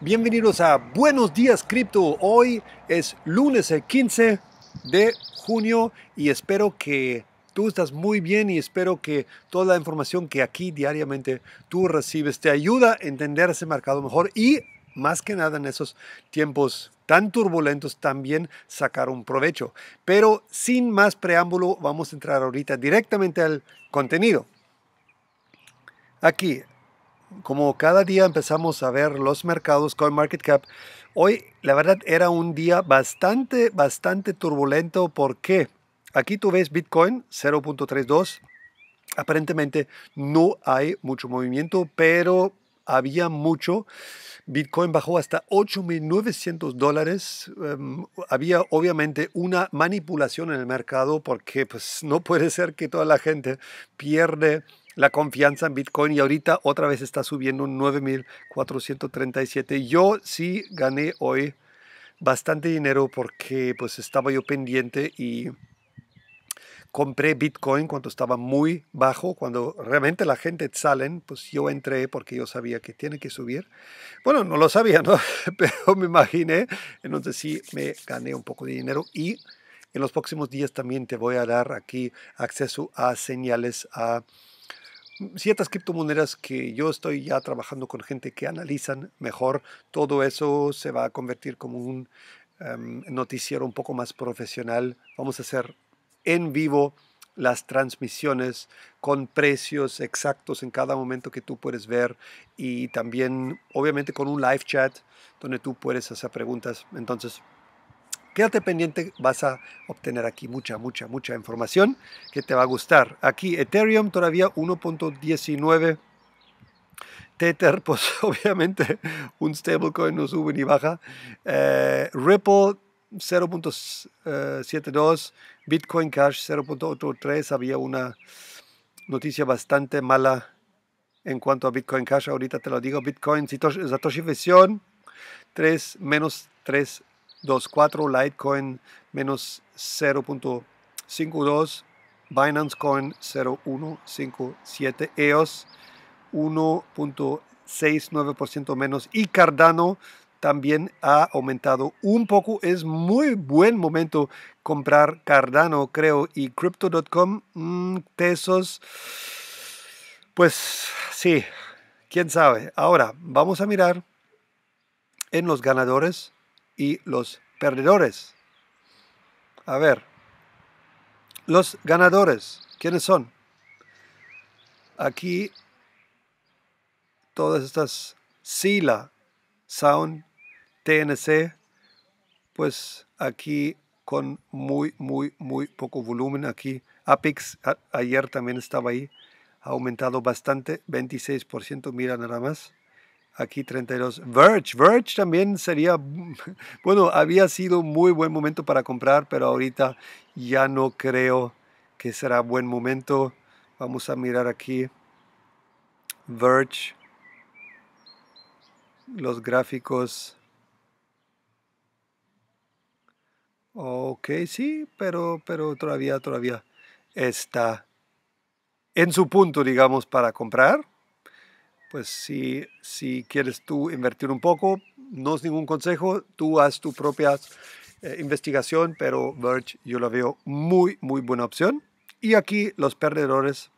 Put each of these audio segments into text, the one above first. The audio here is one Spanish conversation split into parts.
Bienvenidos a Buenos Días Cripto. Hoy es lunes el 15 de junio y espero que tú estás muy bien y espero que toda la información que aquí diariamente tú recibes te ayuda a entender ese mercado mejor y más que nada en esos tiempos tan turbulentos también sacar un provecho. Pero sin más preámbulo vamos a entrar ahorita directamente al contenido. Aquí, como cada día empezamos a ver los mercados con market cap, hoy la verdad era un día bastante, bastante turbulento porque aquí tú ves Bitcoin 0.32, aparentemente no hay mucho movimiento, pero había mucho. Bitcoin bajó hasta 8.900 dólares. Em, había obviamente una manipulación en el mercado porque pues, no puede ser que toda la gente pierde la confianza en Bitcoin y ahorita otra vez está subiendo un 9.437. Yo sí gané hoy bastante dinero porque pues estaba yo pendiente y compré Bitcoin cuando estaba muy bajo, cuando realmente la gente salen, pues yo entré porque yo sabía que tiene que subir. Bueno, no lo sabía, ¿no? Pero me imaginé, entonces sí me gané un poco de dinero y en los próximos días también te voy a dar aquí acceso a señales, a ciertas criptomonedas que yo estoy ya trabajando con gente que analizan mejor, todo eso se va a convertir como un em, noticiero un poco más profesional. Vamos a hacer en vivo las transmisiones con precios exactos en cada momento que tú puedes ver y también obviamente con un live chat donde tú puedes hacer preguntas. Entonces, Quédate pendiente, vas a obtener aquí mucha, mucha, mucha información que te va a gustar. Aquí Ethereum todavía 1.19. Tether, pues obviamente un stablecoin no sube ni baja. Eh, Ripple 0.72, Bitcoin Cash 0.83. Había una noticia bastante mala en cuanto a Bitcoin Cash. Ahorita te lo digo. Bitcoin Satoshi Visión 3 menos 3 2.4, Litecoin menos 0.52, Binance Coin 0.157, EOS 1.69% menos y Cardano también ha aumentado un poco. Es muy buen momento comprar Cardano, creo, y crypto.com, Tesos, mm, pues sí, quién sabe. Ahora, vamos a mirar en los ganadores y los perdedores. A ver, los ganadores, ¿quiénes son? Aquí todas estas SILA, Sound, TNC, pues aquí con muy, muy, muy poco volumen aquí. Apex ayer también estaba ahí, ha aumentado bastante, 26%, mira nada más aquí 32. Verge, Verge también sería, bueno, había sido muy buen momento para comprar, pero ahorita ya no creo que será buen momento. Vamos a mirar aquí. Verge, los gráficos. Ok, sí, pero, pero todavía, todavía está en su punto, digamos, para comprar pues si, si quieres tú invertir un poco, no es ningún consejo, tú haz tu propia eh, investigación, pero Verge yo la veo muy, muy buena opción. Y aquí los perdedores,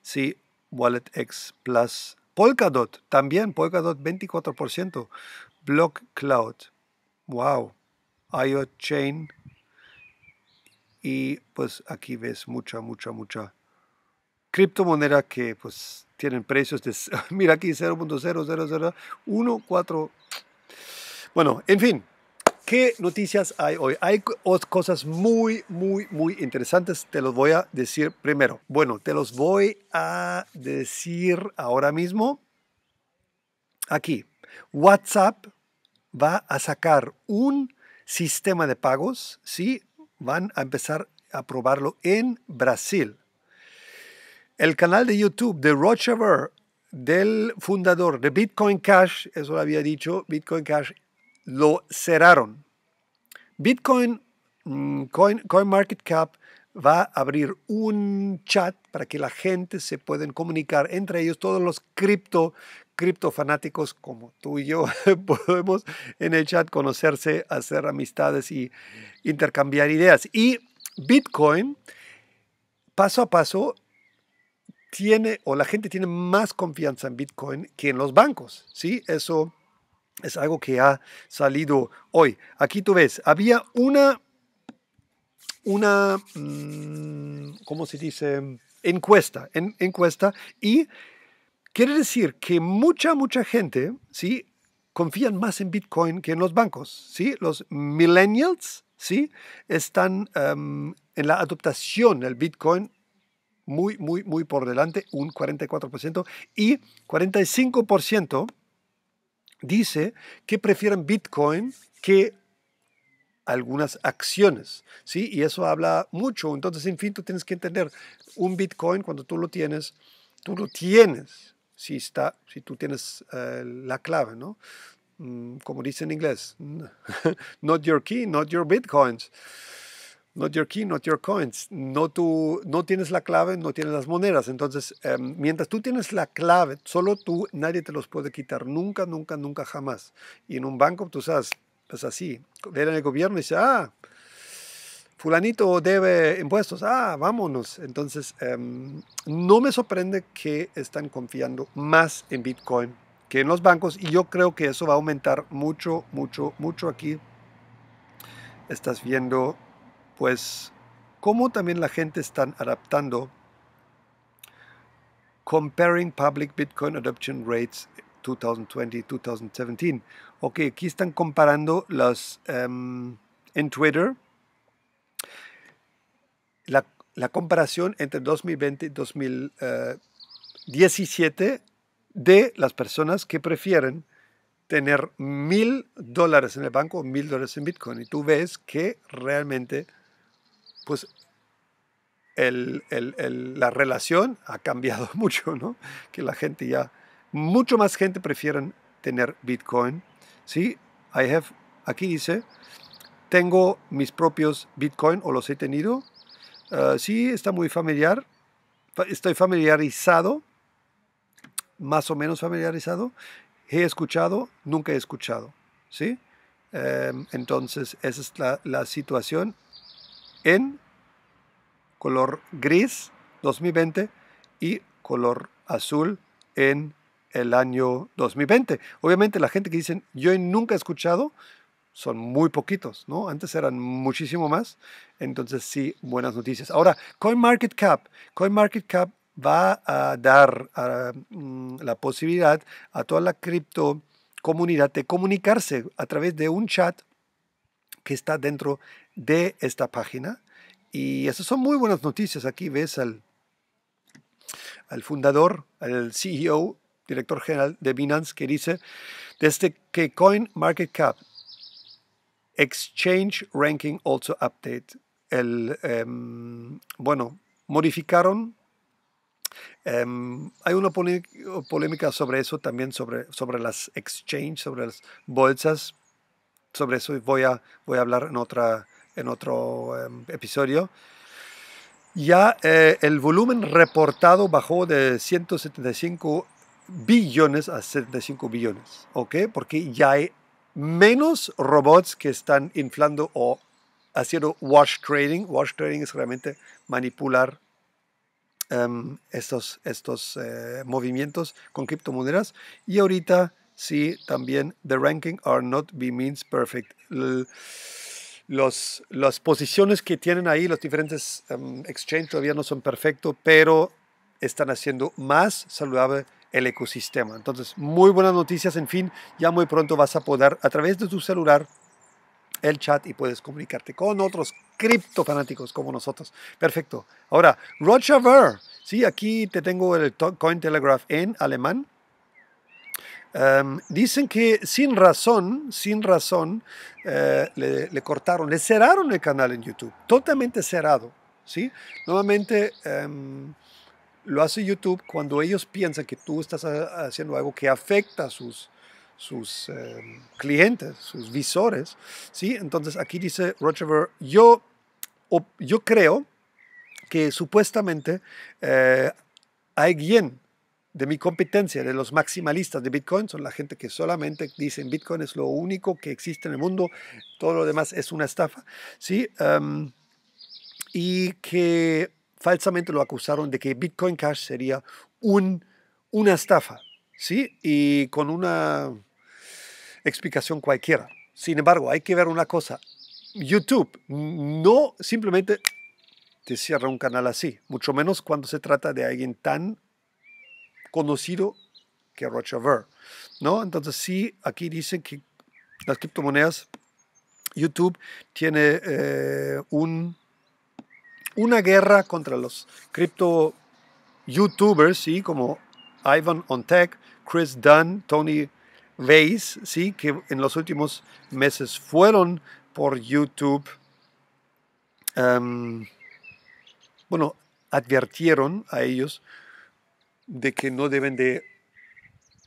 sí, x Plus, Polkadot también, Polkadot 24%, Block Cloud, wow, IO Chain. Y pues aquí ves mucha, mucha, mucha criptomoneda que pues tienen precios de, mira aquí, 0.00014. Bueno, en fin, ¿qué noticias hay hoy? Hay cosas muy, muy, muy interesantes, te los voy a decir primero. Bueno, te los voy a decir ahora mismo. Aquí, WhatsApp va a sacar un sistema de pagos, ¿sí? Van a empezar a probarlo en Brasil. El canal de YouTube de Rochever, del fundador de Bitcoin Cash, eso lo había dicho, Bitcoin Cash, lo cerraron. Bitcoin mm, Coin, Market Cap va a abrir un chat para que la gente se pueda comunicar entre ellos, todos los cripto, cripto como tú y yo podemos en el chat conocerse, hacer amistades y intercambiar ideas. Y Bitcoin, paso a paso, tiene o la gente tiene más confianza en Bitcoin que en los bancos, ¿sí? Eso es algo que ha salido hoy. Aquí tú ves, había una, una, mm, ¿cómo se dice? Encuesta, encuesta, y quiere decir que mucha, mucha gente, ¿sí? Confían más en Bitcoin que en los bancos, ¿sí? Los millennials, ¿sí? Están em, en la adoptación del Bitcoin muy, muy, muy por delante, un 44%, y 45% dice que prefieren Bitcoin que algunas acciones, ¿sí? Y eso habla mucho. Entonces, en fin, tú tienes que entender, un Bitcoin cuando tú lo tienes, tú lo tienes, si, está, si tú tienes eh, la clave, ¿no? Mm, como dice en inglés, not your key, not your Bitcoins. Not your key, not your coins. No, no tienes la clave, no tienes las monedas. Entonces, em, mientras tú tienes la clave, solo tú, nadie te los puede quitar. Nunca, nunca, nunca, jamás. Y en un banco, tú sabes, es así. en el gobierno y dice, ah, fulanito debe impuestos. Ah, vámonos. Entonces, em, no me sorprende que están confiando más en Bitcoin que en los bancos. Y yo creo que eso va a aumentar mucho, mucho, mucho aquí. Estás viendo pues cómo también la gente está adaptando Comparing Public Bitcoin Adoption Rates 2020-2017. Ok, aquí están comparando las em, en Twitter. La, la, comparación entre 2020 y 2017 eh, de las personas que prefieren tener mil dólares en el banco o mil dólares en Bitcoin. Y tú ves que realmente pues la relación ha cambiado mucho, ¿no? Que la gente ya, mucho más gente prefieren tener Bitcoin. Sí, I aquí dice, tengo mis propios Bitcoin o los he tenido. Ah, sí, está muy familiar. Estoy familiarizado, más o menos familiarizado. He escuchado, nunca he escuchado. ¿sí? Em, entonces, esa es la, la situación en color gris 2020 y color azul en el año 2020. Obviamente la gente que dicen yo nunca he escuchado son muy poquitos, ¿no? Antes eran muchísimo más. Entonces sí, buenas noticias. Ahora, CoinMarketCap. CoinMarketCap va a dar mm, la posibilidad a toda la cripto comunidad de comunicarse a través de un chat que está dentro de esta página. Y esas son muy buenas noticias. Aquí ves al, al fundador, al CEO, director general de Binance, que dice, desde que CoinMarketCap Exchange Ranking Also Update, el, em, bueno, modificaron em, hay una polémica sobre eso también, sobre, sobre las exchanges, sobre las bolsas. Sobre eso voy a, voy a hablar en otra, en otro em, episodio, ya eh, el volumen reportado bajó de 175 billones a 75 billones, ¿ok? Porque ya hay menos robots que están inflando o haciendo wash trading. Wash trading es realmente manipular em, estos, estos eh, movimientos con criptomonedas. Y ahorita sí, también the ranking are not be means perfect las posiciones que tienen ahí, los diferentes em, exchanges todavía no son perfectos, pero están haciendo más saludable el ecosistema. Entonces, muy buenas noticias, en fin, ya muy pronto vas a poder a través de tu celular el chat y puedes comunicarte con otros cripto fanáticos como nosotros. Perfecto. Ahora, Roger Ver. Sí, aquí te tengo el Cointelegraph en alemán. Em, dicen que sin razón, sin razón, eh, le, cortaron, le cerraron el canal en YouTube, totalmente cerrado. ¿sí? Normalmente em, lo hace YouTube cuando ellos piensan que tú estás eh, haciendo algo que afecta a sus, sus em, clientes, sus visores. ¿sí? Entonces aquí dice roger yo, yo creo que supuestamente eh, hay alguien de mi competencia, de los maximalistas de Bitcoin, son la gente que solamente dicen Bitcoin es lo único que existe en el mundo, todo lo demás es una estafa, ¿sí? Em, y que falsamente lo acusaron de que Bitcoin Cash sería un, una estafa, ¿sí? Y con una explicación cualquiera. Sin embargo, hay que ver una cosa. YouTube no simplemente te cierra un canal así, mucho menos cuando se trata de alguien tan conocido que ver ¿no? Entonces sí, aquí dicen que las criptomonedas, YouTube tiene eh, un, una guerra contra los cripto YouTubers, ¿sí? Como Ivan tech Chris Dunn, Tony Weiss, ¿sí? Que en los últimos meses fueron por YouTube, em, bueno, advirtieron a ellos de que no deben de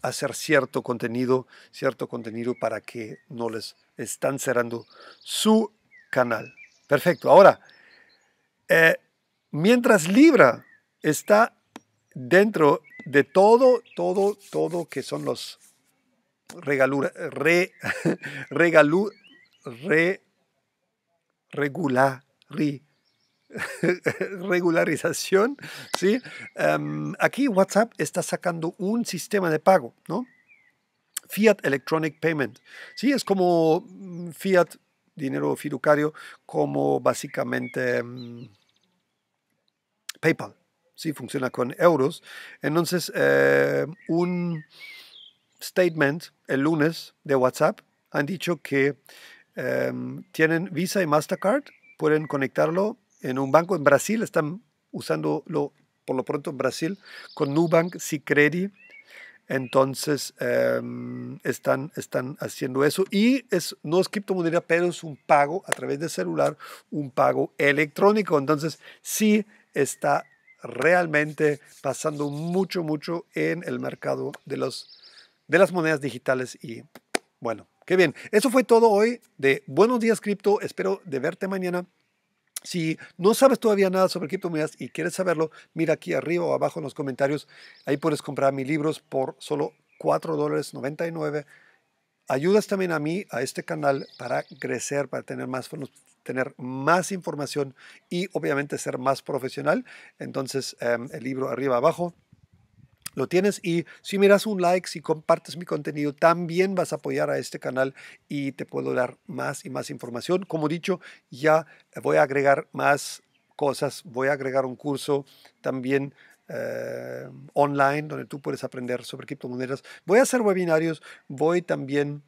hacer cierto contenido, cierto contenido para que no les están cerrando su canal. Perfecto. Ahora, eh, mientras Libra está dentro de todo, todo, todo que son los regalú, re, re, regular, regularización, ¿sí? Em, aquí WhatsApp está sacando un sistema de pago, ¿no? Fiat Electronic Payment, ¿sí? Es como mm, Fiat, dinero fiduciario, como básicamente em, PayPal, ¿sí? Funciona con euros. Entonces, em, un statement el lunes de WhatsApp han dicho que tienen Visa y Mastercard, pueden conectarlo en un banco. En Brasil están usándolo, por lo pronto en Brasil, con Nubank, Sicredi. Entonces em, están, están haciendo eso y es, no es criptomoneda, pero es un pago a través de celular, un pago electrónico. Entonces sí está realmente pasando mucho, mucho en el mercado de, los, de las monedas digitales. Y bueno, qué bien. Eso fue todo hoy de Buenos Días Cripto. Espero de verte mañana. Si no sabes todavía nada sobre criptomonedas y quieres saberlo, mira aquí arriba o abajo en los comentarios. Ahí puedes comprar mis libros por solo $4.99. Ayudas también a mí, a este canal, para crecer, para tener más tener más información y obviamente ser más profesional. Entonces, em, el libro arriba abajo lo tienes. Y si miras un like, si compartes mi contenido, también vas a apoyar a este canal y te puedo dar más y más información. Como dicho, ya voy a agregar más cosas, voy a agregar un curso también. Eh, online donde tú puedes aprender sobre criptomonedas voy a hacer webinarios voy también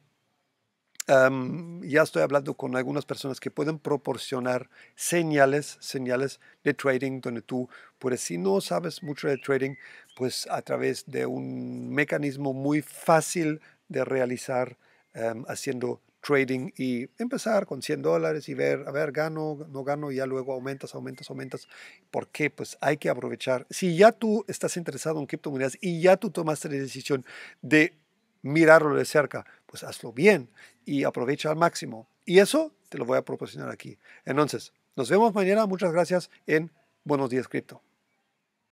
em, ya estoy hablando con algunas personas que pueden proporcionar señales, señales de trading, donde tú puedes, si no sabes mucho de trading, pues a través de un mecanismo muy fácil de realizar em, haciendo trading y empezar con 100 dólares y ver, a ver, gano, no gano, y ya luego aumentas, aumentas, aumentas. ¿Por qué? Pues hay que aprovechar. Si ya tú estás interesado en criptomonedas y ya tú tomaste la decisión de mirarlo de cerca, pues hazlo bien y aprovecha al máximo. Y eso te lo voy a proporcionar aquí. Entonces, nos vemos mañana. Muchas gracias en Buenos Días Cripto.